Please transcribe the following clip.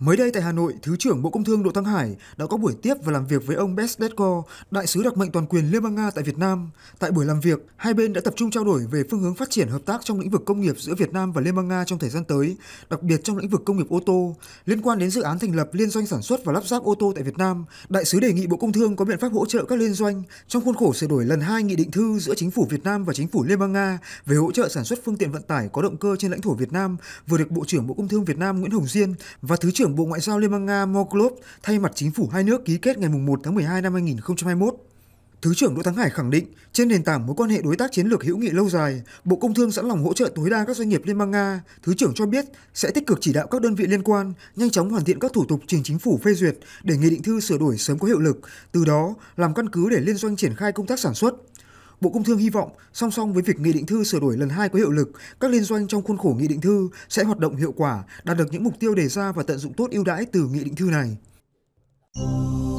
Mới đây tại Hà Nội, Thứ trưởng Bộ Công Thương Đỗ Thắng Hải đã có buổi tiếp và làm việc với ông Besdetko, đại sứ đặc mệnh toàn quyền Liên bang Nga tại Việt Nam. Tại buổi làm việc, hai bên đã tập trung trao đổi về phương hướng phát triển hợp tác trong lĩnh vực công nghiệp giữa Việt Nam và Liên bang Nga trong thời gian tới, đặc biệt trong lĩnh vực công nghiệp ô tô. Liên quan đến dự án thành lập liên doanh sản xuất và lắp ráp ô tô tại Việt Nam, đại sứ đề nghị Bộ Công Thương có biện pháp hỗ trợ các liên doanh trong khuôn khổ sửa đổi lần hai nghị định thư giữa chính phủ Việt Nam và chính phủ Liên bang Nga về hỗ trợ sản xuất phương tiện vận tải có động cơ trên lãnh thổ Việt Nam vừa được Bộ trưởng Bộ Công Thương Việt Nam Nguyễn Hồng Diên và Thứ trưởng trưởng Bộ Ngoại giao Liên bang Nga Moklov thay mặt chính phủ hai nước ký kết ngày 1 tháng 12 năm 2021. Thứ trưởng Đỗ Thắng Hải khẳng định, trên nền tảng mối quan hệ đối tác chiến lược hữu nghị lâu dài, Bộ Công Thương sẵn lòng hỗ trợ tối đa các doanh nghiệp Liên bang Nga. Thứ trưởng cho biết sẽ tích cực chỉ đạo các đơn vị liên quan nhanh chóng hoàn thiện các thủ tục trình chính phủ phê duyệt để nghị định thư sửa đổi sớm có hiệu lực, từ đó làm căn cứ để liên doanh triển khai công tác sản xuất. Bộ Công Thương hy vọng song song với việc Nghị định thư sửa đổi lần 2 có hiệu lực, các liên doanh trong khuôn khổ Nghị định thư sẽ hoạt động hiệu quả, đạt được những mục tiêu đề ra và tận dụng tốt ưu đãi từ Nghị định thư này.